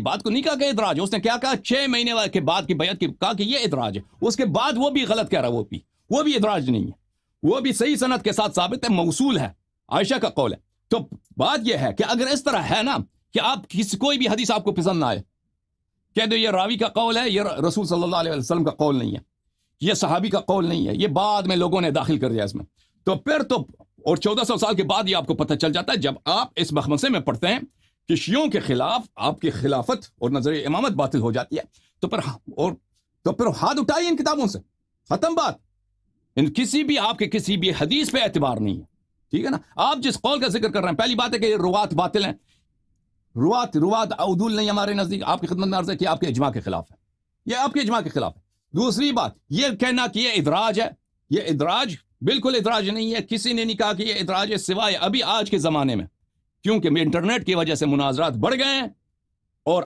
बात को नहीं कहा इतराज उसने क्या कहा छह महीने के बाद की बैत की कहा कि ये इतराज है उसके बाद वो भी गलत कह रहा है वो भी वो भी इतराज नहीं है वो भी सही सनत के साथ साबित है मौसूल है आयशा का कौल है तो बात यह है कि अगर इस तरह है ना कि आप किसी कोई भी हदीस आपको पसंद ना आए कह दो ये रावी का कौल है ये रसूल सल्लल्लाहु अलैहि वसल्लम का कौल नहीं है ये सहाबी का कौल नहीं है ये बाद में लोगों ने दाखिल कर दिया इसमें तो फिर तो और चौदह सौ साल के बाद ये आपको पता चल जाता है जब आप इस मखमसे में पढ़ते हैं कि शियों के खिलाफ आपकी खिलाफत और नजर इमामत बातिल हो जाती है तो पर हाँ, और तो फिर हाथ उठाइए इन किताबों से खत्म बात इन किसी भी आपके किसी भी हदीस पे एतबार नहीं है ठीक है ना आप जिस कौल का जिक्र कर रहे हैं पहली बात है कि रुआत बातिल हैं रुआत रुआत अदुल नहीं हमारे नजदीक आपकी खिदमत में अर्ज है कि आपके इजमा के खिलाफ है यह आपके इजमा के खिलाफ है दूसरी बात यह कहना कि यह इदराज है यह इदराज बिल्कुल इदराज नहीं है किसी ने नहीं कहा कि यह इदराज है सिवाय अभी आज के जमाने में کیونکہ انٹرنیٹ کی وجہ سے مناظرات بڑھ گئے ہیں